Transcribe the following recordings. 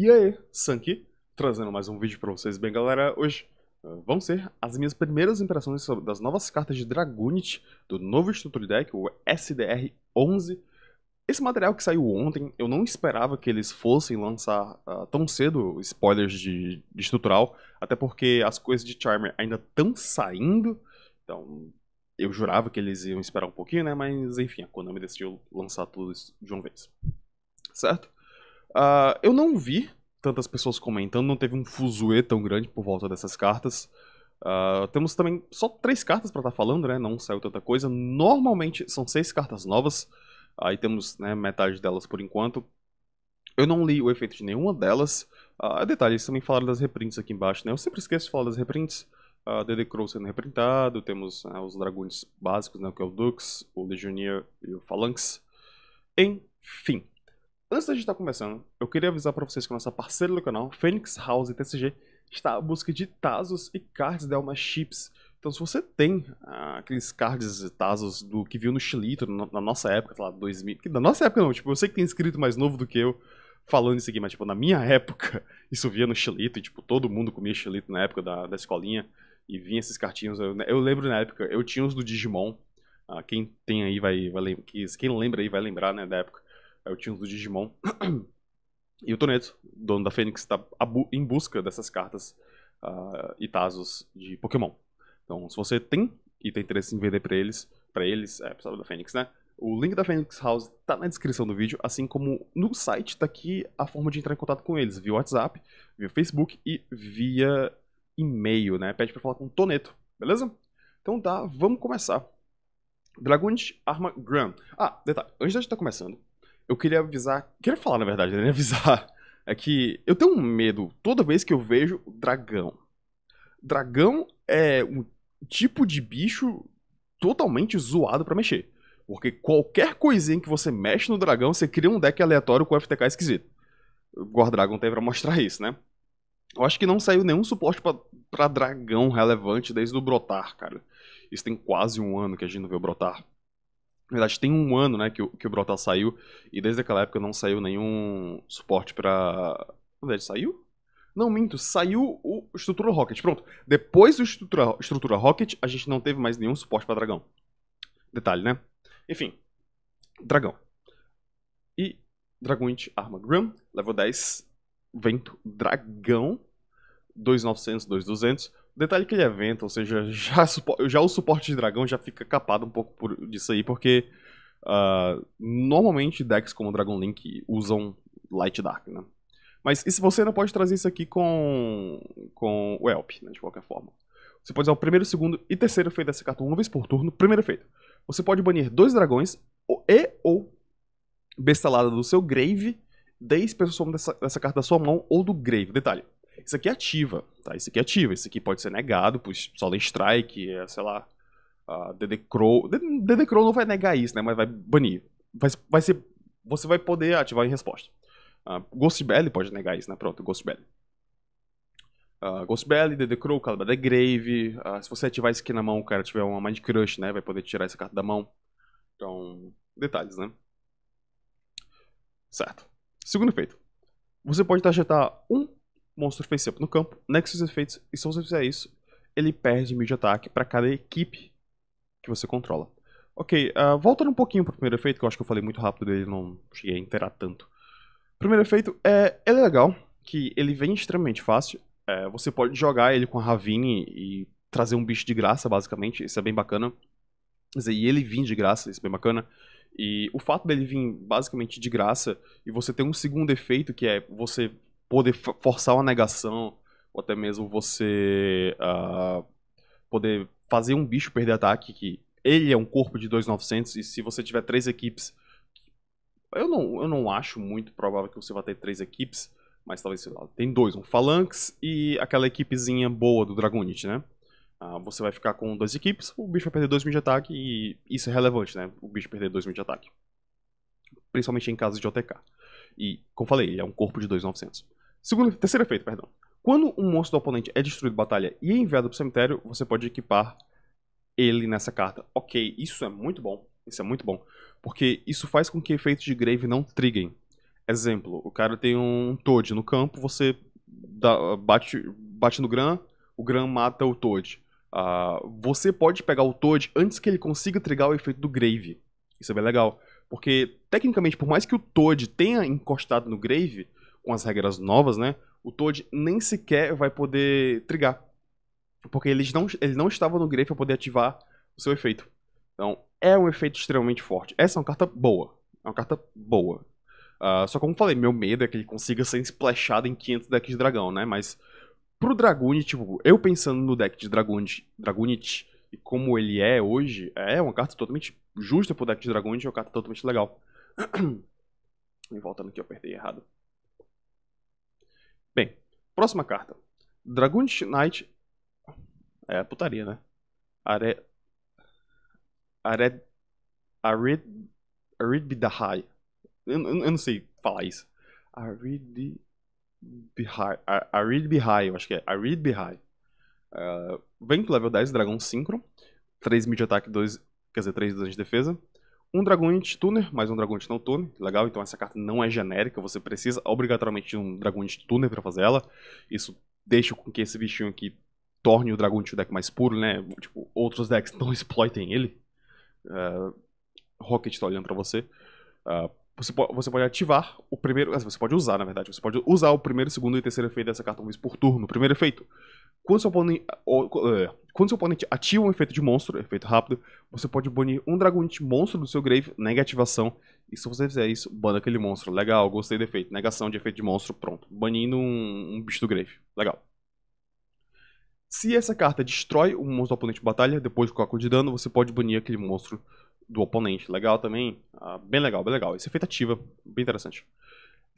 E aí, Sanki, trazendo mais um vídeo para vocês. Bem, galera, hoje ah, vão ser as minhas primeiras impressões sobre, das novas cartas de Dragunit do novo estrutural Deck, o SDR-11. Esse material que saiu ontem, eu não esperava que eles fossem lançar uh, tão cedo spoilers de, de estrutural, até porque as coisas de Charmer ainda estão saindo, então eu jurava que eles iam esperar um pouquinho, né? Mas enfim, a Konami decidiu lançar tudo isso de uma vez, certo? Uh, eu não vi tantas pessoas comentando, não teve um fuzuê tão grande por volta dessas cartas. Uh, temos também só três cartas para estar tá falando, né? Não saiu tanta coisa. Normalmente são seis cartas novas. Aí temos né, metade delas por enquanto. Eu não li o efeito de nenhuma delas. Uh, detalhe, eles também falaram das reprints aqui embaixo, né? Eu sempre esqueço de falar das reprints. Uh, DD Crow sendo reprintado, temos uh, os dragões básicos, né? Que é o Dux, o Legionnaire e o Phalanx. Enfim. Antes da gente estar tá começando, eu queria avisar para vocês que a nossa parceira do canal, Phoenix House TCG, está à busca de Tazos e cards da Elma Chips. Então se você tem ah, aqueles cards e Tazos do que viu no Chilito, na, na nossa época, sei lá, 2000... Na nossa época não, tipo, eu sei que tem inscrito mais novo do que eu falando isso aqui, mas tipo, na minha época, isso via no Chilito e tipo, todo mundo comia Chilito na época da, da escolinha. E vinha esses cartinhos, eu, eu lembro na época, eu tinha os do Digimon, ah, quem tem aí vai, vai quem lembra aí vai lembrar, né, da época é o tio do Digimon. e o Toneto, dono da Fênix, está em busca dessas cartas uh, e Tazos de Pokémon. Então, se você tem e tem interesse em vender para eles, para eles, é, pessoal da Fênix, né? O link da Fênix House tá na descrição do vídeo, assim como no site tá aqui a forma de entrar em contato com eles, via WhatsApp, via Facebook e via e-mail, né? Pede para falar com o Toneto, beleza? Então tá, vamos começar. Dragonite Arma Gram. Ah, detalhe, antes da gente tá começando, eu queria avisar. Queria falar, na verdade, né? avisar. É que eu tenho um medo toda vez que eu vejo dragão. Dragão é um tipo de bicho totalmente zoado para mexer. Porque qualquer coisinha que você mexe no dragão, você cria um deck aleatório com FTK esquisito. O Gore Dragon tem pra mostrar isso, né? Eu acho que não saiu nenhum suporte para dragão relevante desde o Brotar, cara. Isso tem quase um ano que a gente não vê o Brotar. Na verdade, tem um ano né, que, o, que o Brotar saiu, e desde aquela época não saiu nenhum suporte pra. Na saiu? Não, minto, saiu o Estrutura Rocket. Pronto. Depois do Estrutura, Estrutura Rocket, a gente não teve mais nenhum suporte para dragão. Detalhe, né? Enfim. Dragão. E Dragonite Arma grum level 10, Vento Dragão, 2900, 2200. Detalhe que ele é vento, ou seja, já, já o suporte de dragão já fica capado um pouco por, disso aí, porque uh, normalmente decks como Dragon Link usam Light Dark, né? Mas e se você não pode trazer isso aqui com, com o Help, né, de qualquer forma? Você pode usar o primeiro, segundo e terceiro efeito dessa carta uma vez por turno. Primeiro efeito. Você pode banir dois dragões e ou bestalada do seu grave, 10 pessoas dessa, dessa carta da sua mão ou do grave. Detalhe, isso aqui é ativa, tá? Isso aqui é ativa. Isso aqui pode ser negado por Solar Strike, é, sei lá, uh, DD Crow. DD Crow não vai negar isso, né? Mas vai banir. Vai, vai ser, você vai poder ativar em resposta. Uh, Ghost Belly pode negar isso, né? Pronto, Ghost Belly. Uh, Ghost Belly, DD Crow, Calibre the Grave. Uh, se você ativar isso aqui na mão, o cara tiver uma Mind Crush, né? Vai poder tirar essa carta da mão. Então, detalhes, né? Certo. Segundo efeito. Você pode targetar um monstro face up no campo, Nexus seus efeitos, e se você fizer isso, ele perde mid ataque para cada equipe que você controla. Ok, uh, voltando um pouquinho pro primeiro efeito, que eu acho que eu falei muito rápido dele, não cheguei a interar tanto. Primeiro efeito é, ele é legal, que ele vem extremamente fácil. É, você pode jogar ele com a Ravine e trazer um bicho de graça, basicamente, isso é bem bacana. Quer dizer, e ele vir de graça, isso é bem bacana. E o fato dele vir basicamente de graça e você ter um segundo efeito, que é você poder forçar uma negação, ou até mesmo você uh, poder fazer um bicho perder ataque, que ele é um corpo de 2.900, e se você tiver três equipes, eu não, eu não acho muito provável que você vá ter três equipes, mas talvez, sei lá, tem dois, um Phalanx e aquela equipezinha boa do Dragonite, né? Uh, você vai ficar com duas equipes, o bicho vai perder 2 mil de ataque e isso é relevante, né? O bicho perder 2 mil de ataque. Principalmente em casos de OTK. E, como falei, ele é um corpo de 2.900. Segundo terceiro efeito, perdão. Quando um monstro do oponente é destruído na batalha e é enviado para o cemitério, você pode equipar ele nessa carta. Ok, isso é muito bom. Isso é muito bom. Porque isso faz com que efeitos de grave não triguem. Exemplo, o cara tem um Toad no campo, você dá, bate, bate no Gran, o Gran mata o Toad. Uh, você pode pegar o Toad antes que ele consiga trigar o efeito do Grave. Isso é bem legal. Porque, tecnicamente, por mais que o Toad tenha encostado no Grave, com as regras novas, né? O Toad nem sequer vai poder trigar. Porque eles não, ele não estava no Grave para poder ativar o seu efeito. Então, é um efeito extremamente forte. Essa é uma carta boa. É uma carta boa. Uh, só como falei, meu medo é que ele consiga ser splashado em 500 decks de dragão, né? Mas pro Dragunit, tipo, eu pensando no deck de Dragunit, Dragunit e como ele é hoje, é uma carta totalmente justa pro deck de Dragunit, é uma carta totalmente legal. voltando aqui, eu apertei errado. Bem, próxima carta. Dragon Knight. É putaria, né? Are. Are. Are. Arid. Aridbidahai. Eu, eu, eu não sei falar isso. Aridbihai. High. eu acho que é. Aridbihai. Uh, vem pro level 10, Dragão Synchro. 3 mil de ataque, 2. Quer dizer, 3 de defesa um Dragonite Tuner, mais um Dragonite não Tuner, legal, então essa carta não é genérica, você precisa obrigatoriamente de um Dragonite Tuner para fazer ela. Isso deixa com que esse bichinho aqui torne o Dragonite o deck mais puro, né? Tipo, outros decks não exploitem ele. Uh, Rocket tá olhando para você. Uh, você, po você, pode ativar o primeiro. Assim, você pode usar, na verdade. Você pode usar o primeiro, segundo e terceiro efeito dessa carta uma vez por turno. Primeiro efeito. Quando seu oponente. É, quando seu oponente ativa um efeito de monstro, efeito rápido, você pode banir um de monstro do seu grave, negativação. E se você fizer isso, bana aquele monstro. Legal, gostei do efeito. Negação de efeito de monstro, pronto. Banindo um, um bicho do grave. Legal. Se essa carta destrói um monstro do oponente em batalha, depois do cálculo de dano, você pode banir aquele monstro do oponente. Legal também. Ah, bem legal, bem legal. Esse efeito ativa, bem interessante.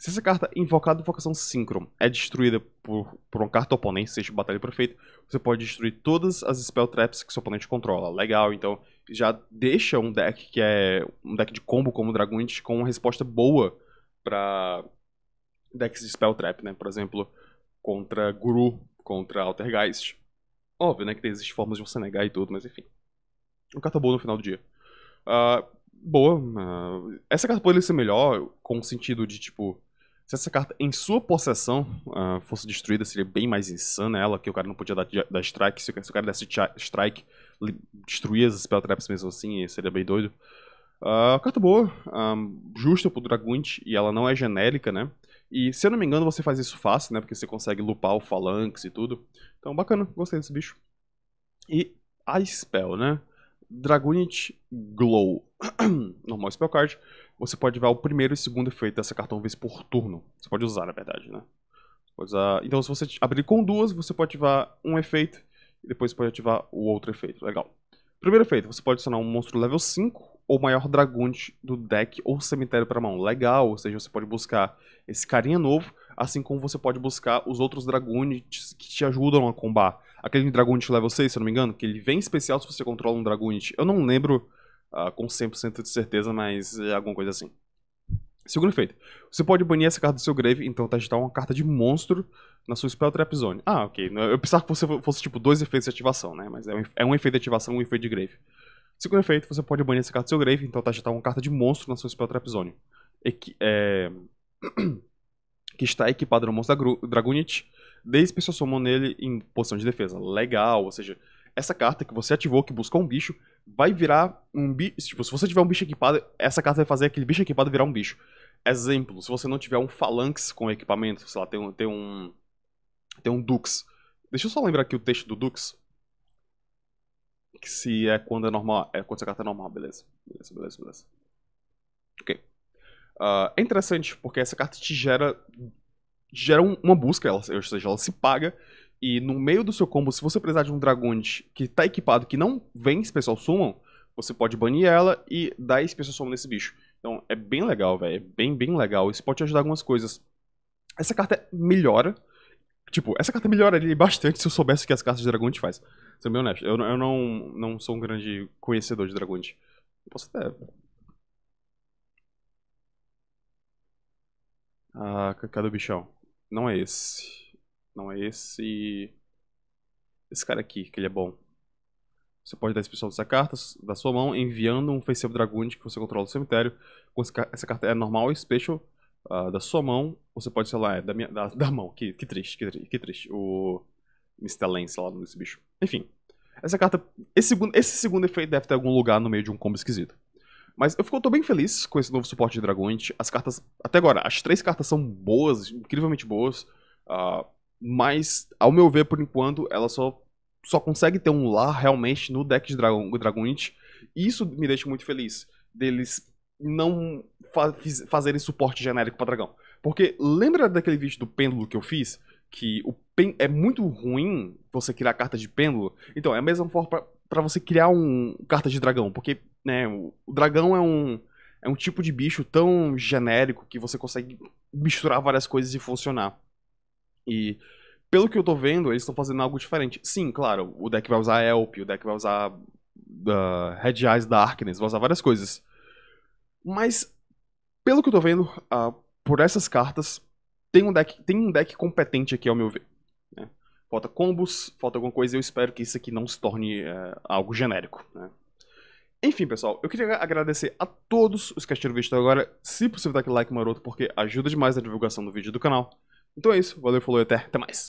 Se essa carta invocada invocação síncrono é destruída por, por uma carta oponente, seja Batalha Perfeita, você pode destruir todas as spell traps que seu oponente controla. Legal, então já deixa um deck que é um deck de combo como Dragonite com uma resposta boa para decks de spell trap, né? Por exemplo, contra Guru, contra Altergeist. Óbvio, né, que existem formas de você negar e tudo, mas enfim. Uma carta boa no final do dia. Uh, boa. Uh, essa carta poderia ser melhor com o sentido de, tipo se essa carta em sua possessão uh, fosse destruída, seria bem mais insana ela, que o cara não podia dar, dar strike. Se, o cara desse strike, destruía as spell traps mesmo assim, seria bem doido. Uh, carta boa, um, ah, justa pro Dragunt, e ela não é genérica, né? E se eu não me engano, você faz isso fácil, né? Porque você consegue lupar o Phalanx e tudo. Então, bacana, gostei desse bicho. E a spell, né? Dragunit Glow, normal spell card você pode ativar o primeiro e segundo efeito dessa cartão vez por turno. Você pode usar, na verdade, né? Usar... Então, se você abrir com duas, você pode ativar um efeito e depois pode ativar o outro efeito. Legal. Primeiro efeito, você pode adicionar um monstro level 5 ou maior dragunte do deck ou cemitério para mão. Legal, ou seja, você pode buscar esse carinha novo, assim como você pode buscar os outros draguntes que te ajudam a combar. Aquele dragunte level 6, se eu não me engano, que ele vem especial se você controla um dragunte. Eu não lembro ah, com 100% de certeza, mas é alguma coisa assim. Segundo efeito, você pode banir essa carta do seu grave, então tá testar uma carta de monstro na sua Spell Trap Zone. Ah, ok. Eu pensava que você fosse tipo dois efeitos de ativação, né? Mas é um, é um efeito de ativação e um efeito de grave. Segundo efeito, você pode banir essa carta do seu grave, então tá testar uma carta de monstro na sua Spell Trap Zone. Equi é... que está equipado no monstro da Dragunit, desde que sua mão nele em posição de defesa. Legal, ou seja, essa carta que você ativou, que buscou um bicho, vai virar um bicho. Tipo, se você tiver um bicho equipado, essa carta vai fazer aquele bicho equipado virar um bicho. Exemplo, se você não tiver um Phalanx com equipamento, sei lá, tem um. Tem um, tem um Dux. Deixa eu só lembrar aqui o texto do Dux. Que se é quando é normal. É quando essa carta é normal, beleza. Beleza, beleza, beleza. Ok. Uh, é interessante, porque essa carta te gera. Gera um, uma busca, ela, ou seja, ela se paga e no meio do seu combo, se você precisar de um Dragonite que tá equipado, que não vem Special Summon, você pode banir ela e dar Special Summon nesse bicho. Então é bem legal, velho. É bem, bem legal. Isso pode te ajudar algumas coisas. Essa carta melhora. Tipo, essa carta ali bastante se eu soubesse o que as cartas de Dragonite faz. Sendo bem honesto, eu, eu não, não sou um grande conhecedor de Dragonite. posso até... Ah, cadê o bichão? Não é esse. Não é esse. Esse cara aqui, que ele é bom. Você pode dar especial dessa carta da sua mão enviando um Face of que você controla do cemitério. Essa carta é normal e special uh, da sua mão. Você pode, sei lá, é da, minha, da, da mão. Que, que triste, que, que triste. O Mr. Lance lá, nesse bicho. Enfim. Essa carta. Esse segundo, esse segundo efeito deve ter algum lugar no meio de um combo esquisito. Mas eu, fico, eu tô bem feliz com esse novo suporte de Dragon As cartas. Até agora, as três cartas são boas, incrivelmente boas. Uh, mas, ao meu ver, por enquanto, ela só, só consegue ter um lar realmente no deck de Dragon, Dragonite. E isso me deixa muito feliz deles não fa fazerem suporte genérico para dragão. Porque lembra daquele vídeo do pêndulo que eu fiz? Que o pen é muito ruim você criar carta de pêndulo. Então, é a mesma forma para você criar um carta de dragão. Porque, né, o, o dragão é um, é um tipo de bicho tão genérico que você consegue misturar várias coisas e funcionar. E pelo que eu tô vendo, eles estão fazendo algo diferente. Sim, claro, o deck vai usar Help, o deck vai usar uh, Red Eyes Darkness, vai usar várias coisas. Mas, pelo que eu tô vendo, uh, por essas cartas, tem um deck, tem um deck competente aqui, ao meu ver. Né? Falta combos, falta alguma coisa, eu espero que isso aqui não se torne uh, algo genérico. Né? Enfim, pessoal, eu queria agradecer a todos os que assistiram o vídeo até agora. Se possível, dá aquele like maroto, porque ajuda demais na divulgação do vídeo do canal. Então é isso, valeu, falou e até, até mais.